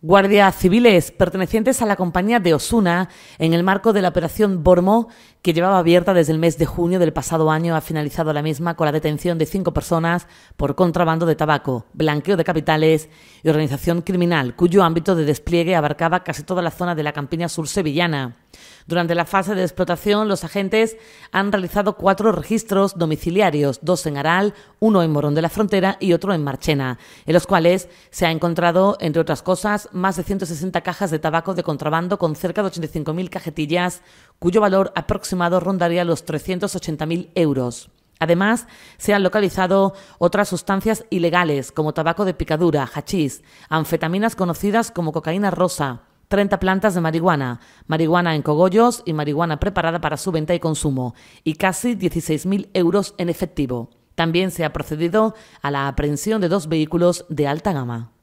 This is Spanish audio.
Guardias civiles pertenecientes a la compañía de Osuna, en el marco de la operación Bormo, que llevaba abierta desde el mes de junio del pasado año, ha finalizado la misma con la detención de cinco personas por contrabando de tabaco, blanqueo de capitales y organización criminal, cuyo ámbito de despliegue abarcaba casi toda la zona de la campiña sur sevillana. Durante la fase de explotación, los agentes han realizado cuatro registros domiciliarios, dos en Aral, uno en Morón de la Frontera y otro en Marchena, en los cuales se ha encontrado, entre otras cosas, más de 160 cajas de tabaco de contrabando con cerca de 85.000 cajetillas, cuyo valor aproximado rondaría los 380.000 euros. Además, se han localizado otras sustancias ilegales como tabaco de picadura, hachís, anfetaminas conocidas como cocaína rosa, 30 plantas de marihuana, marihuana en cogollos y marihuana preparada para su venta y consumo, y casi 16.000 euros en efectivo. También se ha procedido a la aprehensión de dos vehículos de alta gama.